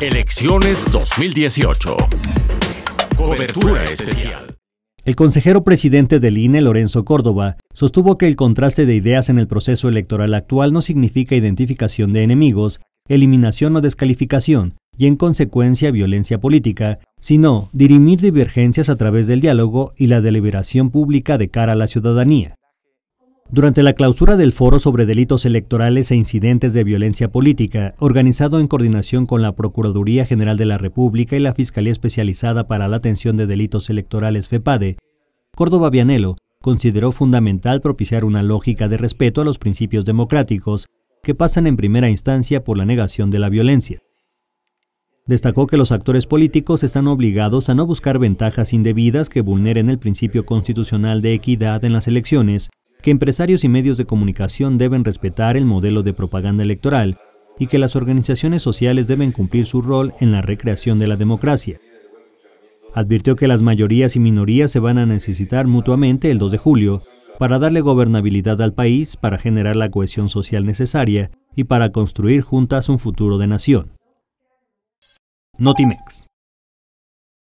Elecciones 2018. Cobertura especial. El consejero presidente del INE, Lorenzo Córdoba, sostuvo que el contraste de ideas en el proceso electoral actual no significa identificación de enemigos, eliminación o descalificación, y en consecuencia violencia política, sino dirimir divergencias a través del diálogo y la deliberación pública de cara a la ciudadanía. Durante la clausura del Foro sobre Delitos Electorales e Incidentes de Violencia Política, organizado en coordinación con la Procuraduría General de la República y la Fiscalía Especializada para la Atención de Delitos Electorales FEPADE, Córdoba Vianelo consideró fundamental propiciar una lógica de respeto a los principios democráticos que pasan en primera instancia por la negación de la violencia. Destacó que los actores políticos están obligados a no buscar ventajas indebidas que vulneren el principio constitucional de equidad en las elecciones que empresarios y medios de comunicación deben respetar el modelo de propaganda electoral y que las organizaciones sociales deben cumplir su rol en la recreación de la democracia. Advirtió que las mayorías y minorías se van a necesitar mutuamente el 2 de julio para darle gobernabilidad al país, para generar la cohesión social necesaria y para construir juntas un futuro de nación. Notimex.